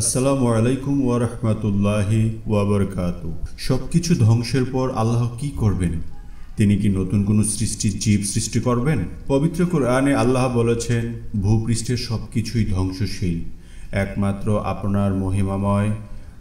আসসালামু আলাইকুম ওয়ারহমাতুল্লাহি ওয়াবরকাত বারাকাতু সবকিছু ধ্বংসের পর আল্লাহ কি করবেন তিনি কি নতুন কোনো সৃষ্টি জীব সৃষ্টি করবেন পবিত্র কোরআনে আল্লাহ বলেছেন ভূপৃষ্ঠের সব কিছুই ধ্বংসশীল একমাত্র আপনার মহিমাময়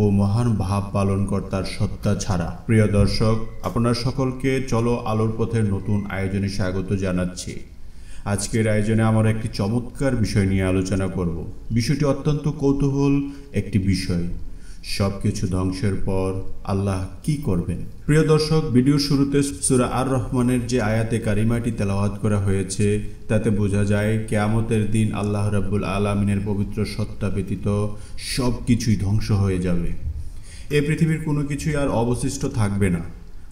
ও মহান ভাব পালনকর্তার সত্তা ছাড়া প্রিয় দর্শক আপনার সকলকে চলো আলোর পথের নতুন আয়োজনে স্বাগত জানাচ্ছি আজকের আয়োজনে আমরা একটি চমৎকার বিষয় নিয়ে আলোচনা করব বিষয়টি অত্যন্ত কৌতূহল একটি বিষয় সব কিছু ধ্বংসের পর আল্লাহ কি করবেন প্রিয় দর্শক ভিডিওর শুরুতে সুরা আর রহমানের যে আয়াতে কারিমাটি তেলাওয়াত করা হয়েছে তাতে বোঝা যায় কেয়ামতের দিন আল্লাহ রাব্বুল আলমিনের পবিত্র সত্তা ব্যতীত সব কিছুই ধ্বংস হয়ে যাবে এ পৃথিবীর কোনো কিছুই আর অবশিষ্ট থাকবে না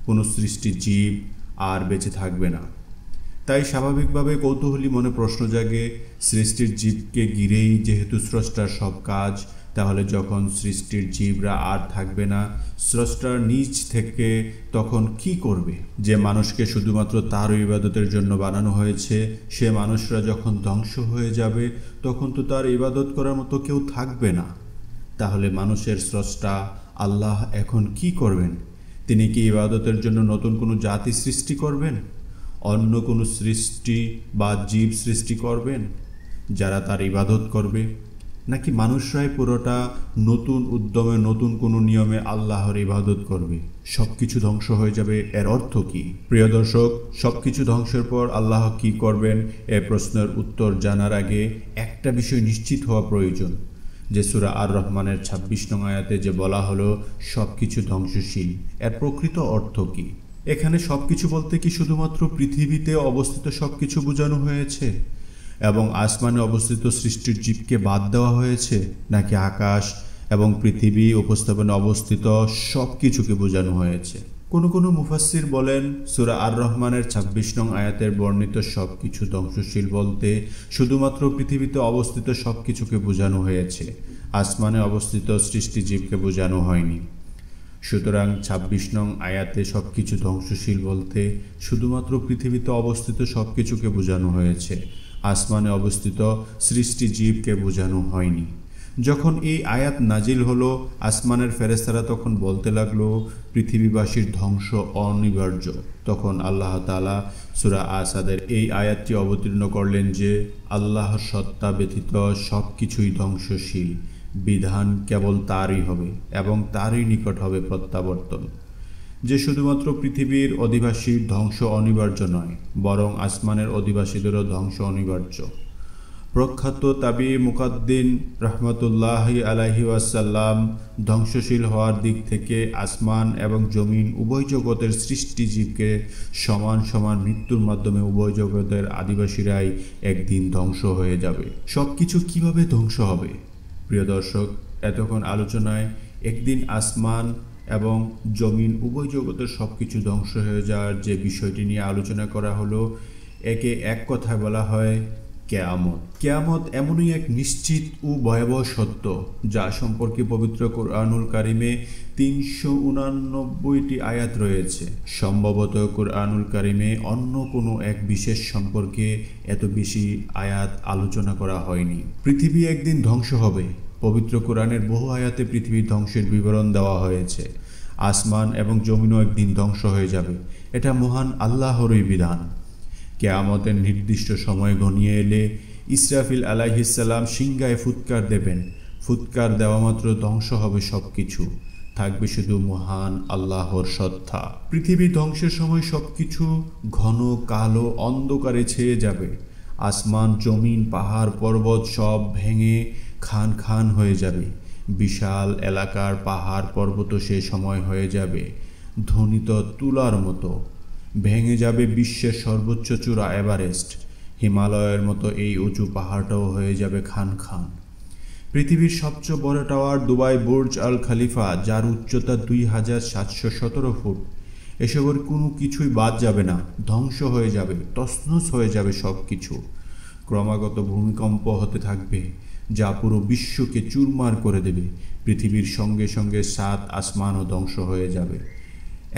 কোনো সৃষ্টি জীব আর বেঁচে থাকবে না তাই স্বাভাবিকভাবে কৌতূহলী মনে প্রশ্ন জাগে সৃষ্টির জীবকে ঘিরেই যেহেতু স্রষ্টার সব কাজ তাহলে যখন সৃষ্টির জীবরা আর থাকবে না স্রষ্টার নিজ থেকে তখন কি করবে যে মানুষকে শুধুমাত্র তার ইবাদতের জন্য বানানো হয়েছে সে মানুষরা যখন ধ্বংস হয়ে যাবে তখন তো তার ইবাদত করার মতো কেউ থাকবে না তাহলে মানুষের স্রষ্টা আল্লাহ এখন কি করবেন তিনি কি ইবাদতের জন্য নতুন কোনো জাতি সৃষ্টি করবেন অন্য কোনো সৃষ্টি বা জীব সৃষ্টি করবেন যারা তার ইবাদত করবে নাকি মানুষরাই পুরোটা নতুন উদ্যমে নতুন কোনো নিয়মে আল্লাহর ইবাদত করবে সব কিছু ধ্বংস হয়ে যাবে এর অর্থ কি প্রিয় দর্শক সব কিছু ধ্বংসের পর আল্লাহ কি করবেন এ প্রশ্নের উত্তর জানার আগে একটা বিষয় নিশ্চিত হওয়া প্রয়োজন যে সুরা আর রহমানের ছাব্বিশ নং আয়াতে যে বলা হলো সব কিছু ধ্বংসশীল এর প্রকৃত অর্থ কী এখানে সব কিছু বলতে কি শুধুমাত্র পৃথিবীতে অবস্থিত সব কিছু বোঝানো হয়েছে এবং আসমানে অবস্থিত সৃষ্টির জীবকে বাদ দেওয়া হয়েছে নাকি আকাশ এবং পৃথিবী উপস্থাপনে অবস্থিত সব কিছুকে বোঝানো হয়েছে কোনো কোনো মুফাসির বলেন সুরা আর রহমানের ছাব্বিশ নং আয়াতের বর্ণিত সব কিছু ধ্বংসশীল বলতে শুধুমাত্র পৃথিবীতে অবস্থিত সব কিছুকে বোঝানো হয়েছে আসমানে অবস্থিত সৃষ্টিজীবকে বোঝানো হয়নি সুতরাং ২৬ নং আয়াতে সব কিছু ধ্বংসশীল বলতে শুধুমাত্র পৃথিবীতে অবস্থিত সব কিছুকে বোঝানো হয়েছে আসমানে অবস্থিত সৃষ্টি জীবকে বোঝানো হয়নি যখন এই আয়াত নাজিল হলো আসমানের ফেরেস্তারা তখন বলতে লাগলো পৃথিবীবাসীর ধ্বংস অনিবার্য তখন আল্লাহ তালা সুরা আসাদের এই আয়াতটি অবতীর্ণ করলেন যে আল্লাহর সত্তা ব্যতীত সব কিছুই ধ্বংসশীল বিধান কেবল তারই হবে এবং তারই নিকট হবে প্রত্যাবর্তন যে শুধুমাত্র পৃথিবীর অধিবাসীর ধ্বংস অনিবার্য নয় বরং আসমানের অধিবাসীদেরও ধ্বংস অনিবার্য প্রখ্যাত তাবি মুকাদ্দিন রহমতুল্লাহ আলাহি আসাল্লাম ধ্বংসশীল হওয়ার দিক থেকে আসমান এবং জমিন উভয় জগতের সৃষ্টিজীবকে সমান সমান মৃত্যুর মাধ্যমে উভয় জগতের আদিবাসীরাই একদিন ধ্বংস হয়ে যাবে সব কিছু কীভাবে ধ্বংস হবে প্রিয় দর্শক এতক্ষণ আলোচনায় একদিন আসমান এবং জমিন উভয় জগতের সব কিছু ধ্বংস হয়ে যাওয়ার যে বিষয়টি নিয়ে আলোচনা করা হলো একে এক কথায় বলা হয় কেয়ামত কেয়ামত এমনই এক নিশ্চিত ও ভয়াবহ সত্য যা সম্পর্কে পবিত্র কোরআনুল কারিমে তিনশো উনানব্বইটি আয়াত রয়েছে সম্ভবত কোরআনুল কারিমে অন্য কোনো এক বিশেষ সম্পর্কে এত বেশি আয়াত আলোচনা করা হয়নি পৃথিবী একদিন ধ্বংস হবে পবিত্র কোরআনের বহু আয়াতে পৃথিবীর ধ্বংসের বিবরণ দেওয়া হয়েছে আসমান এবং জমিনও একদিন ধ্বংস হয়ে যাবে এটা মহান আল্লাহরই বিধান কেয়ামতের নির্দিষ্ট সময় ঘনিয়ে এলে ইসরাফিল আলাইহিসাল্লাম সিংগায় ফুৎকার দেবেন ফুৎকার দেওয়া মাত্র ধ্বংস হবে সব কিছু থাকবে শুধু মহান আল্লাহর সত্তা পৃথিবী ধ্বংসের সময় সব কিছু ঘন কালো অন্ধকারে ছেয়ে যাবে আসমান জমিন পাহাড় পর্বত সব ভেঙে খান খান হয়ে যাবে বিশাল এলাকার পাহাড় পর্বত সে সময় হয়ে যাবে ধ্বনিত তুলার মতো ভেঙে যাবে বিশ্বের সর্বোচ্চ চূড়া এভারেস্ট হিমালয়ের মতো এই উঁচু পাহাড়টাও হয়ে যাবে খান খান পৃথিবীর সবচেয়ে বড় টাওয়ার দুবাই বুর্জ আল খালিফা যার উচ্চতা দুই হাজার সাতশো সতেরো ফুট এসবের কোনো কিছুই বাদ যাবে না ধ্বংস হয়ে যাবে তসনস হয়ে যাবে সব কিছু ক্রমাগত ভূমিকম্প হতে থাকবে যা পুরো বিশ্বকে চুরমার করে দেবে পৃথিবীর সঙ্গে সঙ্গে সাত আসমানও ধ্বংস হয়ে যাবে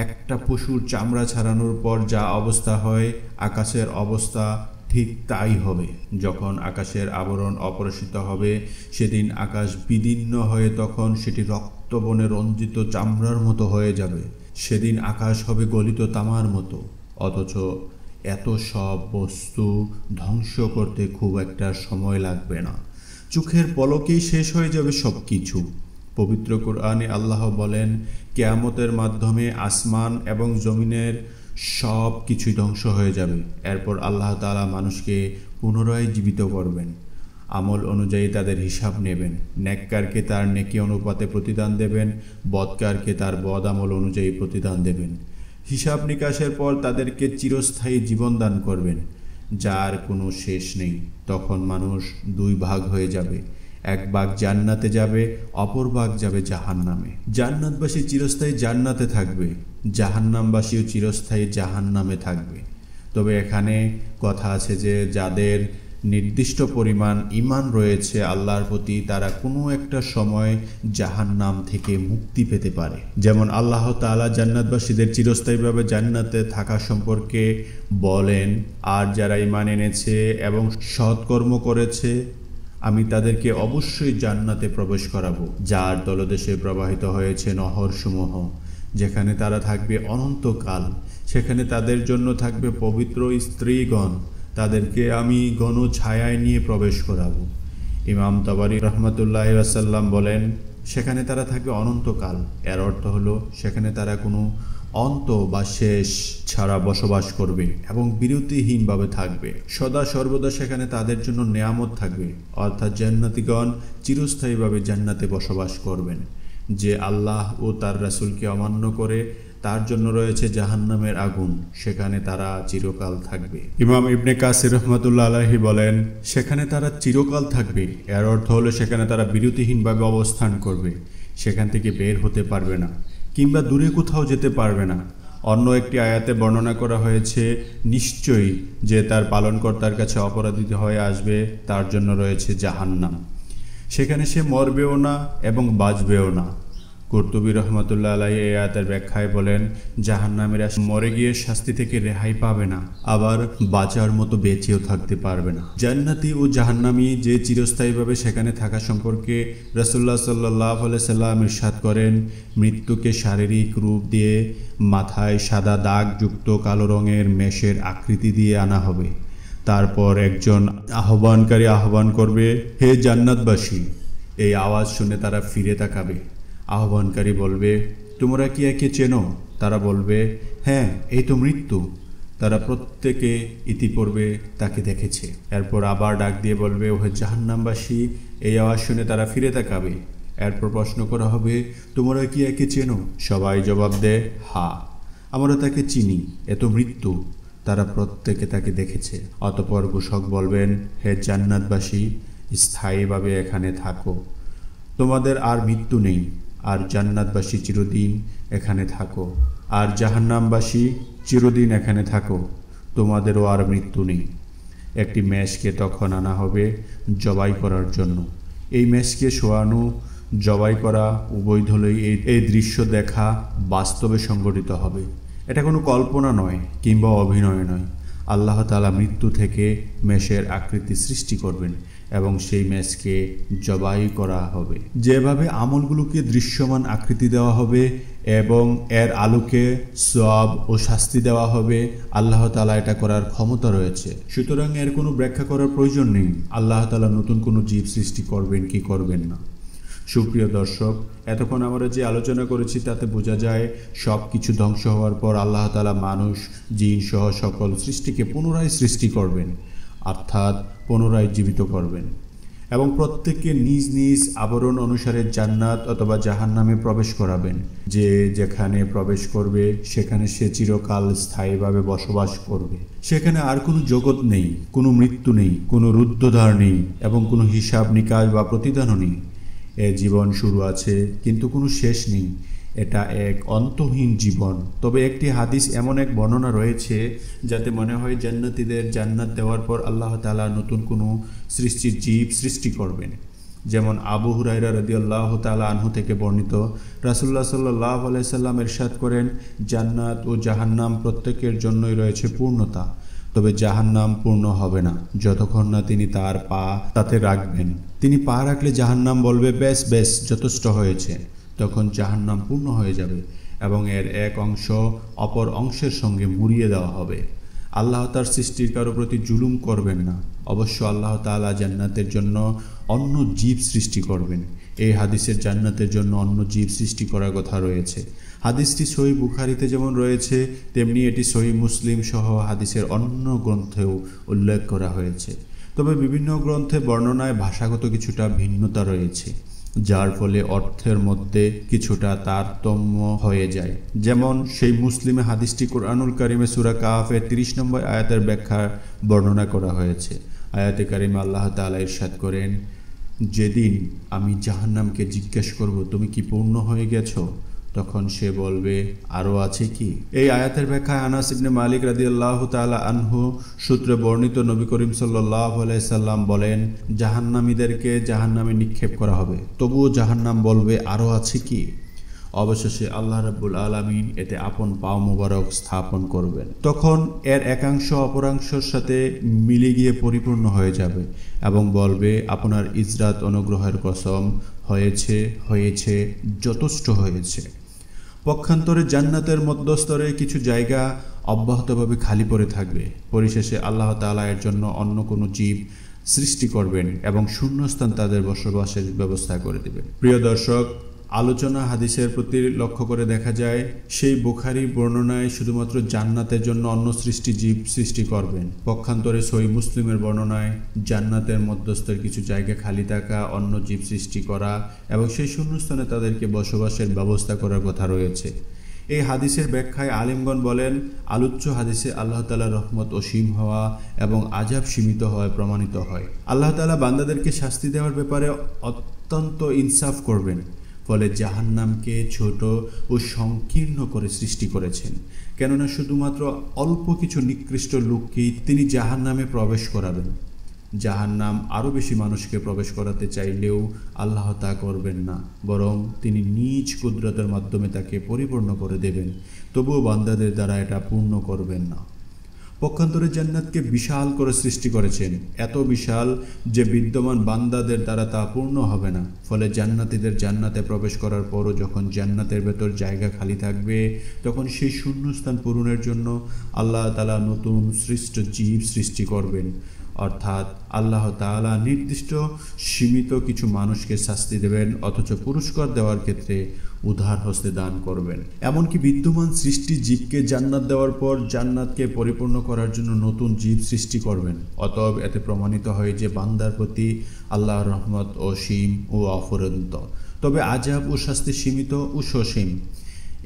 একটা পশুর চামড়া ছাড়ানোর পর যা অবস্থা হয় আকাশের অবস্থা ঠিক তাই হবে যখন আকাশের আবরণ অপরাশিত হবে সেদিন আকাশ বিদীর্ণ হয়ে তখন সেটি রক্তবনে রঞ্জিত চামড়ার মতো হয়ে যাবে সেদিন আকাশ হবে গলিত তামার মতো অথচ এত সব বস্তু ধ্বংস করতে খুব একটা সময় লাগবে না চোখের পলকেই শেষ হয়ে যাবে সব কিছু পবিত্র কোরআনে আল্লাহ বলেন কেয়ামতের মাধ্যমে আসমান এবং জমিনের সব কিছুই ধ্বংস হয়ে যাবে এরপর আল্লাহ তালা মানুষকে পুনরায় জীবিত করবেন আমল অনুযায়ী তাদের হিসাব নেবেন ন্যাক্কারকে তার নেকি অনুপাতে প্রতিদান দেবেন বদকারকে তার বদ আমল অনুযায়ী প্রতিদান দেবেন হিসাব নিকাশের পর তাদেরকে চিরস্থায়ী জীবন দান করবেন যার কোনো শেষ নেই তখন মানুষ দুই ভাগ হয়ে যাবে এক ভাগ জান্নাতে যাবে অপর ভাগ যাবে জাহান নামে জান্নাতবাসী চিরস্থায়ী জান্নাতে থাকবে জাহান্নামবাসীও চিরস্থায়ী জাহান নামে থাকবে তবে এখানে কথা আছে যে যাদের নির্দিষ্ট পরিমাণ ইমান রয়েছে আল্লাহর প্রতি তারা কোনো একটা সময় জাহান নাম থেকে মুক্তি পেতে পারে যেমন আল্লাহ তালা জান্নাতবাসীদের চিরস্থায়ীভাবে জান্নাতে থাকা সম্পর্কে বলেন আর যারা ইমান এনেছে এবং সৎকর্ম করেছে আমি তাদেরকে অবশ্যই জান্নাতে প্রবেশ করাবো যার দলদেশে প্রবাহিত হয়েছে নহরসমূহ যেখানে তারা থাকবে অনন্তকাল সেখানে তাদের জন্য থাকবে পবিত্র স্ত্রীগণ তাদেরকে আমি গণ ছায়ায় নিয়ে প্রবেশ করাবো ইমাম তাবারি রহমতুল্লাহ সাল্লাম বলেন সেখানে তারা থাকবে অনন্তকাল এর অর্থ হলো সেখানে তারা কোনো অন্ত বা শেষ ছাড়া বসবাস করবে এবং বিরতিহীনভাবে থাকবে সদা সর্বদা সেখানে তাদের জন্য নেয়ামত থাকবে অর্থাৎ জান্নাতিগণ চিরস্থায়ীভাবে জান্নাতে বসবাস করবেন যে আল্লাহ ও তার রাসুলকে অমান্য করে তার জন্য রয়েছে জাহান্নামের আগুন সেখানে তারা চিরকাল থাকবে ইমাম ইবনে কাসির রহমতুল্লা আলাহি বলেন সেখানে তারা চিরকাল থাকবে এর অর্থ হলো সেখানে তারা বিরতিহীনভাবে অবস্থান করবে সেখান থেকে বের হতে পারবে না কিংবা দূরে কোথাও যেতে পারবে না অন্য একটি আয়াতে বর্ণনা করা হয়েছে নিশ্চয়ই যে তার পালনকর্তার কাছে অপরাধিত হয়ে আসবে তার জন্য রয়েছে জাহান্নাম সেখানে সে মরবেও না এবং বাঁচবেও না কর্তুবী রহমতুল্লা আলাই এই আয়াতের ব্যাখ্যায় বলেন জাহান্নামীরা মরে গিয়ে শাস্তি থেকে রেহাই পাবে না আবার বাঁচার মতো বেঁচেও থাকতে পারবে না জান্নাতি ও জাহান্নামি যে চিরস্থায়ীভাবে সেখানে থাকা সম্পর্কে রসুল্লাহ সাল্লাহ সাল্লাম ইরশাদ করেন মৃত্যুকে শারীরিক রূপ দিয়ে মাথায় সাদা দাগযুক্ত কালো রঙের মেষের আকৃতি দিয়ে আনা হবে তারপর একজন আহ্বানকারী আহ্বান করবে হে জান্নাতবাসী এই আওয়াজ শুনে তারা ফিরে তাকাবে আহ্বানকারী বলবে তোমরা কি একে চেনো তারা বলবে হ্যাঁ এই তো মৃত্যু তারা প্রত্যেকে ইতিপূর্বে তাকে দেখেছে এরপর আবার ডাক দিয়ে বলবে ওহে জাহান্নামবাসী এই আওয়াজ শুনে তারা ফিরে তাকাবে এরপর প্রশ্ন করা হবে তোমরা কি একে চেনো সবাই জবাব দেয় হা আমরা তাকে চিনি এত মৃত্যু তারা প্রত্যেকে তাকে দেখেছে অতপর ঘোষক বলবেন হে জান্নাতবাসী স্থায়ীভাবে এখানে থাকো তোমাদের আর মৃত্যু নেই আর জান্নাতবাসী চিরদিন এখানে থাকো আর জাহান্নামবাসী চিরদিন এখানে থাকো তোমাদেরও আর মৃত্যু নেই একটি ম্যাশকে তখন আনা হবে জবাই করার জন্য এই ম্যাশকে শোয়ানো জবাই করা উবৈধ হলেই এই এই দৃশ্য দেখা বাস্তবে সংগঠিত হবে এটা কোনো কল্পনা নয় কিংবা অভিনয় নয় আল্লাহ তালা মৃত্যু থেকে মেষের আকৃতি সৃষ্টি করবেন এবং সেই মেষকে জবাই করা হবে যেভাবে আমলগুলোকে দৃশ্যমান আকৃতি দেওয়া হবে এবং এর আলোকে সব ও শাস্তি দেওয়া হবে আল্লাহ তালা এটা করার ক্ষমতা রয়েছে সুতরাং এর কোনো ব্যাখ্যা করার প্রয়োজন নেই আল্লাহ তালা নতুন কোনো জীব সৃষ্টি করবেন কি করবেন না সুপ্রিয় দর্শক এতক্ষণ আমরা যে আলোচনা করেছি তাতে বোঝা যায় সব কিছু ধ্বংস হওয়ার পর আল্লাহ তালা মানুষ জিন সহ সকল সৃষ্টিকে পুনরায় সৃষ্টি করবেন অর্থাৎ পুনরায় জীবিত করবেন এবং প্রত্যেককে নিজ নিজ আবরণ অনুসারে জান্নাত অথবা জাহান নামে প্রবেশ করাবেন যে যেখানে প্রবেশ করবে সেখানে সে চিরকাল স্থায়ীভাবে বসবাস করবে সেখানে আর কোনো জগৎ নেই কোনো মৃত্যু নেই কোনো রুদ্ধধার নেই এবং কোনো হিসাব নিকাশ বা প্রতিদানও নেই এ জীবন শুরু আছে কিন্তু কোনো শেষ নেই এটা এক অন্তহীন জীবন তবে একটি হাদিস এমন এক বর্ণনা রয়েছে যাতে মনে হয় জান্নাতিদের জান্নাত দেওয়ার পর আল্লাহ তালা নতুন কোনো সৃষ্টির জীব সৃষ্টি করবেন যেমন আবু হুরাইরা রদি আল্লাহ তালা আনহু থেকে বর্ণিত রাসুল্লাহ সাল্লাহ আলাইসাল্লাম এরশাদ করেন জান্নাত ও জাহান্নাম প্রত্যেকের জন্যই রয়েছে পূর্ণতা তবে জাহান্নাম পূর্ণ হবে না যতক্ষণ না তিনি তার পা তাতে রাখবেন তিনি পা রাখলে জাহান্নাম বলবে ব্যাস ব্যাস যথেষ্ট হয়েছে তখন জাহান্নাম পূর্ণ হয়ে যাবে এবং এর এক অংশ অপর অংশের সঙ্গে মুড়িয়ে দেওয়া হবে আল্লাহ তার সৃষ্টির কারো প্রতি জুলুম করবেন না অবশ্য আল্লাহ তালা জান্নাতের জন্য অন্য জীব সৃষ্টি করবেন এই হাদিসের জান্নাতের জন্য অন্য জীব সৃষ্টি করার কথা রয়েছে হাদিসটি সহি বুখারিতে যেমন রয়েছে তেমনি এটি সহি মুসলিম সহ হাদিসের অন্য গ্রন্থেও উল্লেখ করা হয়েছে তবে বিভিন্ন গ্রন্থে বর্ণনায় ভাষাগত কিছুটা ভিন্নতা রয়েছে যার ফলে অর্থের মধ্যে কিছুটা তারতম্য হয়ে যায় যেমন সেই মুসলিমে হাদিসটি কোরআনুল কারিমে সুরা কাহাফের তিরিশ নম্বর আয়াতের ব্যাখ্যা বর্ণনা করা হয়েছে আয়াতে কারিমে আল্লাহ তালা ইরশাদ করেন যেদিন আমি জাহান্নামকে জিজ্ঞেস করব তুমি কি পূর্ণ হয়ে গেছো তখন সে বলবে আরও আছে কি এই আয়াতের ব্যাখ্যায় আনাস ইবনে মালিক রাজি আল্লাহ তালা আনহু সূত্রে বর্ণিত নবী করিম সাল্লাহ সাল্লাম বলেন জাহান্নামীদেরকে জাহান্নামে নিক্ষেপ করা হবে তবুও জাহান্নাম বলবে আরও আছে কি অবশেষে আল্লাহ রাবুল আলমিন এতে আপন পাও মুবারক স্থাপন করবেন তখন এর একাংশ অপরাংশর সাথে মিলে গিয়ে পরিপূর্ণ হয়ে যাবে এবং বলবে আপনার ইজরাত অনুগ্রহের কসম হয়েছে হয়েছে যথেষ্ট হয়েছে পক্ষান্তরে জান্নাতের মধ্যস্তরে কিছু জায়গা অব্যাহতভাবে খালি পড়ে থাকবে পরিশেষে আল্লাহ তালা এর জন্য অন্য কোনো জীব সৃষ্টি করবেন এবং শূন্যস্থান তাদের বসবাসের ব্যবস্থা করে দেবেন প্রিয় দর্শক আলোচনা হাদিসের প্রতি লক্ষ্য করে দেখা যায় সেই বোখারি বর্ণনায় শুধুমাত্র জান্নাতের জন্য অন্য সৃষ্টি জীব সৃষ্টি করবেন পক্ষান্তরে সই মুসলিমের বর্ণনায় জান্নাতের মধ্যস্থের কিছু জায়গা খালি থাকা অন্য জীব সৃষ্টি করা এবং সেই শূন্যস্থানে তাদেরকে বসবাসের ব্যবস্থা করার কথা রয়েছে এই হাদিসের ব্যাখ্যায় আলিমগণ বলেন আলোচ্য হাদিসে আল্লাহ তালা রহমত অসীম হওয়া এবং আজাব সীমিত হওয়ায় প্রমাণিত হয় আল্লাহ তালা বান্দাদেরকে শাস্তি দেওয়ার ব্যাপারে অত্যন্ত ইনসাফ করবেন ফলে জাহান্নামকে ছোট ও সংকীর্ণ করে সৃষ্টি করেছেন কেননা শুধুমাত্র অল্প কিছু নিকৃষ্ট লোককেই তিনি জাহান্নামে প্রবেশ করাবেন নাম আরও বেশি মানুষকে প্রবেশ করাতে চাইলেও আল্লাহ তা করবেন না বরং তিনি নিজ কুদরতের মাধ্যমে তাকে পরিপূর্ণ করে দেবেন তবুও বান্দাদের দ্বারা এটা পূর্ণ করবেন না পক্ষান্তরে জান্নাতকে বিশাল করে সৃষ্টি করেছেন এত বিশাল যে বিদ্যমান বান্দাদের দ্বারা তা পূর্ণ হবে না ফলে জান্নাতিদের জান্নাতে প্রবেশ করার পরও যখন জান্নাতের ভেতর জায়গা খালি থাকবে তখন সেই শূন্যস্থান পূরণের জন্য আল্লাহ তালা নতুন সৃষ্ট জীব সৃষ্টি করবেন অর্থাৎ আল্লাহ তালা নির্দিষ্ট সীমিত কিছু মানুষকে শাস্তি দেবেন অথচ পুরস্কার দেওয়ার ক্ষেত্রে উদার হস্তে দান করবেন এমনকি বিদ্যমান সৃষ্টি জীবকে জান্নাত দেওয়ার পর জান্নাতকে পরিপূর্ণ করার জন্য নতুন জীব সৃষ্টি করবেন অতএব এতে প্রমাণিত হয় যে বান্দার প্রতি আল্লাহর রহমত ও সীম ও অফরন্ত তবে আজাব ও শাস্তি সীমিত ও সসীম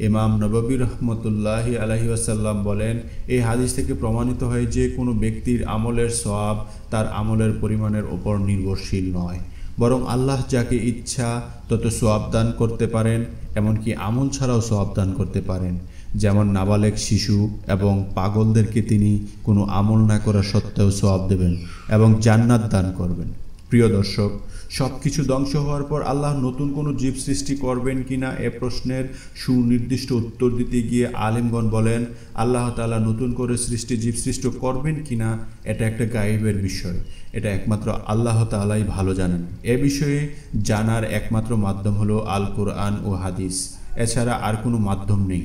ইমাম নবাবী রহমতুল্লাহ আলহি আসাল্লাম বলেন এই হাদিস থেকে প্রমাণিত হয় যে কোনো ব্যক্তির আমলের সব তার আমলের পরিমাণের ওপর নির্ভরশীল নয় বরং আল্লাহ যাকে ইচ্ছা তত সোয়াব দান করতে পারেন এমনকি আমল ছাড়াও সোয়াব দান করতে পারেন যেমন নাবালেক শিশু এবং পাগলদেরকে তিনি কোনো আমল না করা সত্ত্বেও সোয়াব দেবেন এবং জান্নাত দান করবেন প্রিয় দর্শক সব কিছু ধ্বংস হওয়ার পর আল্লাহ নতুন কোনো জীব সৃষ্টি করবেন কি না এ প্রশ্নের সুনির্দিষ্ট উত্তর দিতে গিয়ে আলিমগণ বলেন আল্লাহ তালা নতুন করে সৃষ্টি জীব সৃষ্ট করবেন কি না এটা একটা গাইবের বিষয় এটা একমাত্র আল্লাহ তালাই ভালো জানেন এ বিষয়ে জানার একমাত্র মাধ্যম হলো আল কোরআন ও হাদিস এছাড়া আর কোনো মাধ্যম নেই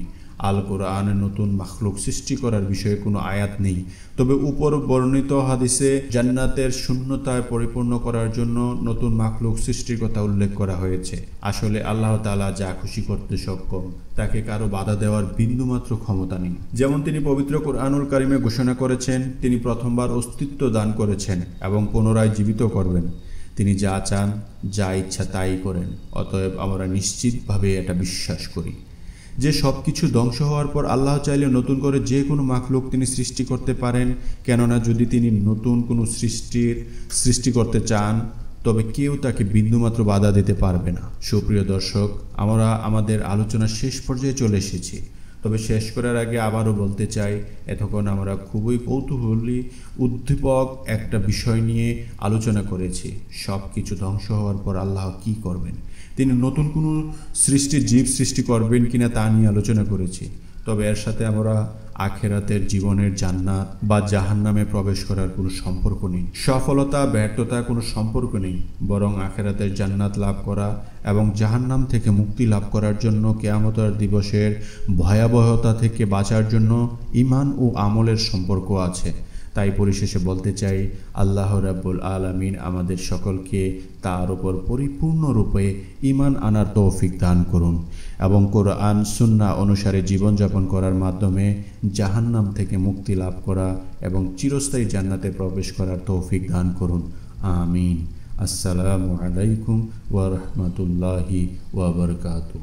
আল কোরআনে নতুন মাখলুক সৃষ্টি করার বিষয়ে কোনো আয়াত নেই তবে উপর বর্ণিত হাদিসে জান্নাতের শূন্যতায় পরিপূর্ণ করার জন্য নতুন মাখলুক সৃষ্টির কথা উল্লেখ করা হয়েছে আসলে আল্লাহ তালা যা খুশি করতে সক্ষম তাকে কারো বাধা দেওয়ার বিন্দুমাত্র ক্ষমতা নেই যেমন তিনি পবিত্র কোরআনুল কারিমে ঘোষণা করেছেন তিনি প্রথমবার অস্তিত্ব দান করেছেন এবং পুনরায় জীবিত করবেন তিনি যা চান যা ইচ্ছা তাই করেন অতএব আমরা নিশ্চিতভাবে এটা বিশ্বাস করি যে সব কিছু ধ্বংস হওয়ার পর আল্লাহ চাইলে নতুন করে যে কোনো মাখলুক তিনি সৃষ্টি করতে পারেন কেননা যদি তিনি নতুন কোনো সৃষ্টির সৃষ্টি করতে চান তবে কেউ তাকে বিন্দুমাত্র বাধা দিতে পারবে না সুপ্রিয় দর্শক আমরা আমাদের আলোচনা শেষ পর্যায়ে চলে এসেছি তবে শেষ করার আগে আবারও বলতে চাই এতক্ষণ আমরা খুবই কৌতূহলী উদ্দীপক একটা বিষয় নিয়ে আলোচনা করেছি সব কিছু ধ্বংস হওয়ার পর আল্লাহ কি করবেন তিনি নতুন কোনো সৃষ্টি জীব সৃষ্টি করবেন কিনা তা নিয়ে আলোচনা করেছি তবে এর সাথে আমরা আখেরাতের জীবনের জান্নাত বা জাহান নামে প্রবেশ করার কোনো সম্পর্ক নেই সফলতা ব্যর্থতা কোনো সম্পর্ক নেই বরং আখেরাতের জান্নাত লাভ করা এবং জাহান্নাম থেকে মুক্তি লাভ করার জন্য কেয়ামতার দিবসের ভয়াবহতা থেকে বাঁচার জন্য ইমান ও আমলের সম্পর্ক আছে তাই পরিশেষে বলতে চাই আল্লাহ রাব্বুল আলমিন আমাদের সকলকে তার উপর পরিপূর্ণরূপে ইমান আনার তৌফিক দান করুন এবং কোরআন সুন্না অনুসারে জীবনযাপন করার মাধ্যমে জাহান্নাম থেকে মুক্তি লাভ করা এবং চিরস্থায়ী জান্নাতে প্রবেশ করার তৌফিক দান করুন আমিন আসসালামু আলাইকুম ওয়া বারাকাতুহু